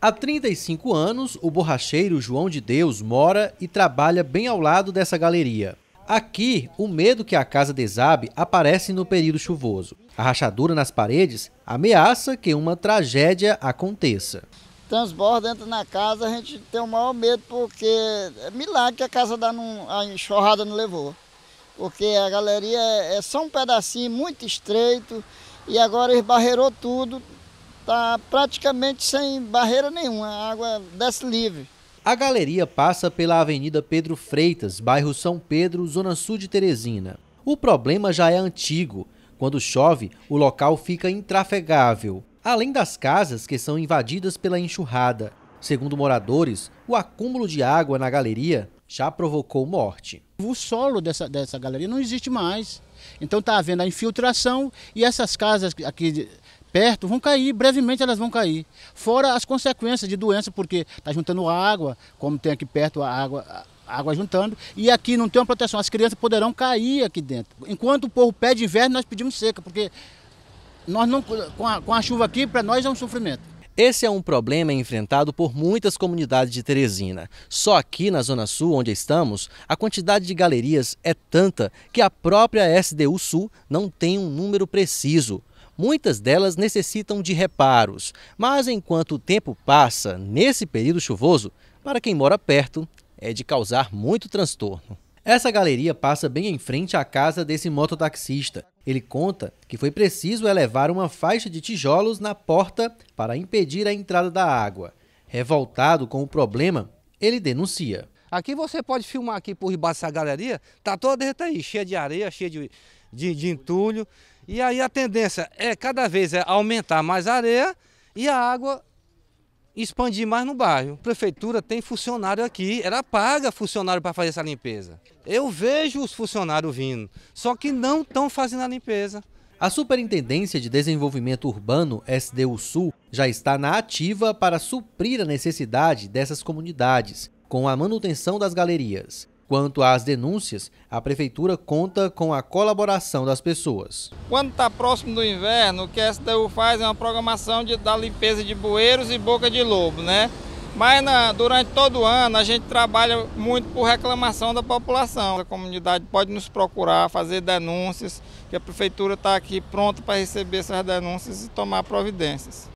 Há 35 anos, o borracheiro João de Deus mora e trabalha bem ao lado dessa galeria. Aqui, o medo que a casa desabe aparece no período chuvoso. A rachadura nas paredes ameaça que uma tragédia aconteça. Transborda, entra na casa, a gente tem o maior medo porque é milagre que a casa dá num, a enxurrada não levou. Porque a galeria é, é só um pedacinho muito estreito e agora esbarreirou tudo, está praticamente sem barreira nenhuma, a água desce livre. A galeria passa pela Avenida Pedro Freitas, bairro São Pedro, zona sul de Teresina. O problema já é antigo. Quando chove, o local fica intrafegável, além das casas que são invadidas pela enxurrada. Segundo moradores, o acúmulo de água na galeria já provocou morte. O solo dessa, dessa galeria não existe mais. Então está havendo a infiltração e essas casas aqui perto vão cair, brevemente elas vão cair. Fora as consequências de doença, porque está juntando água, como tem aqui perto a água, a água juntando, e aqui não tem uma proteção, as crianças poderão cair aqui dentro. Enquanto o povo pede inverno, nós pedimos seca, porque nós não, com, a, com a chuva aqui, para nós é um sofrimento. Esse é um problema enfrentado por muitas comunidades de Teresina. Só aqui na Zona Sul, onde estamos, a quantidade de galerias é tanta que a própria SDU Sul não tem um número preciso muitas delas necessitam de reparos. Mas enquanto o tempo passa, nesse período chuvoso, para quem mora perto, é de causar muito transtorno. Essa galeria passa bem em frente à casa desse mototaxista. Ele conta que foi preciso elevar uma faixa de tijolos na porta para impedir a entrada da água. Revoltado com o problema, ele denuncia. Aqui você pode filmar aqui por debaixo dessa galeria, tá toda dentro aí, cheia de areia, cheia de, de, de entulho. E aí a tendência é cada vez é aumentar mais a areia e a água expandir mais no bairro. A prefeitura tem funcionário aqui, ela paga funcionário para fazer essa limpeza. Eu vejo os funcionários vindo, só que não estão fazendo a limpeza. A Superintendência de Desenvolvimento Urbano, SDU Sul, já está na ativa para suprir a necessidade dessas comunidades com a manutenção das galerias. Quanto às denúncias, a prefeitura conta com a colaboração das pessoas. Quando está próximo do inverno, o que a SDU faz é uma programação de, da limpeza de bueiros e boca de lobo, né? Mas na, durante todo o ano a gente trabalha muito por reclamação da população. A comunidade pode nos procurar, fazer denúncias, que a prefeitura está aqui pronta para receber essas denúncias e tomar providências.